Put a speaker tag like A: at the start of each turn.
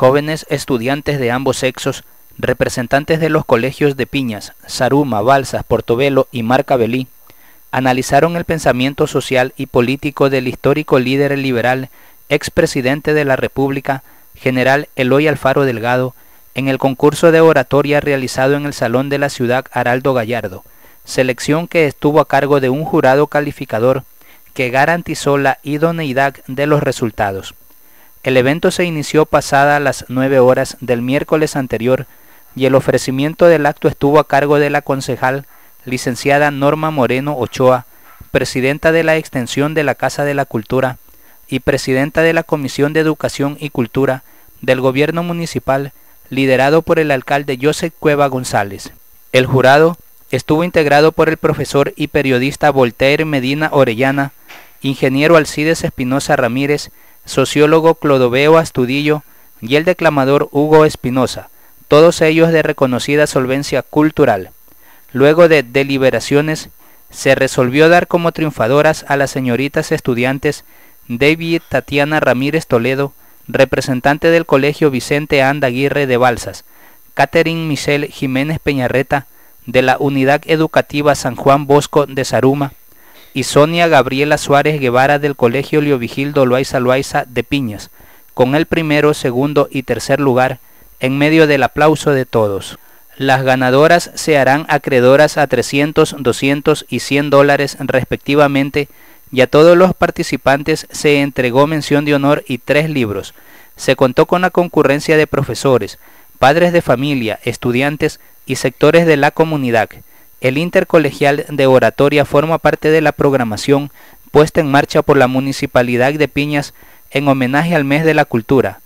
A: Jóvenes estudiantes de ambos sexos, representantes de los colegios de Piñas, Saruma, Balsas, Portobelo y Marcabelí, analizaron el pensamiento social y político del histórico líder liberal, expresidente de la República, general Eloy Alfaro Delgado, en el concurso de oratoria realizado en el Salón de la Ciudad Araldo Gallardo, selección que estuvo a cargo de un jurado calificador que garantizó la idoneidad de los resultados. El evento se inició pasada las 9 horas del miércoles anterior y el ofrecimiento del acto estuvo a cargo de la concejal licenciada Norma Moreno Ochoa, presidenta de la extensión de la Casa de la Cultura y presidenta de la Comisión de Educación y Cultura del Gobierno Municipal, liderado por el alcalde José Cueva González. El jurado estuvo integrado por el profesor y periodista Voltaire Medina Orellana, ingeniero Alcides Espinosa Ramírez, sociólogo Clodoveo Astudillo y el declamador Hugo Espinosa, todos ellos de reconocida solvencia cultural. Luego de deliberaciones, se resolvió dar como triunfadoras a las señoritas estudiantes David Tatiana Ramírez Toledo, representante del Colegio Vicente Anda Aguirre de Balsas, Catherine Michelle Jiménez Peñarreta, de la Unidad Educativa San Juan Bosco de Saruma, y Sonia Gabriela Suárez Guevara del Colegio Leovigildo Loaiza Loaiza de Piñas, con el primero, segundo y tercer lugar en medio del aplauso de todos. Las ganadoras se harán acreedoras a 300, 200 y 100 dólares respectivamente y a todos los participantes se entregó mención de honor y tres libros. Se contó con la concurrencia de profesores, padres de familia, estudiantes y sectores de la comunidad. El Intercolegial de Oratoria forma parte de la programación puesta en marcha por la Municipalidad de Piñas en homenaje al Mes de la Cultura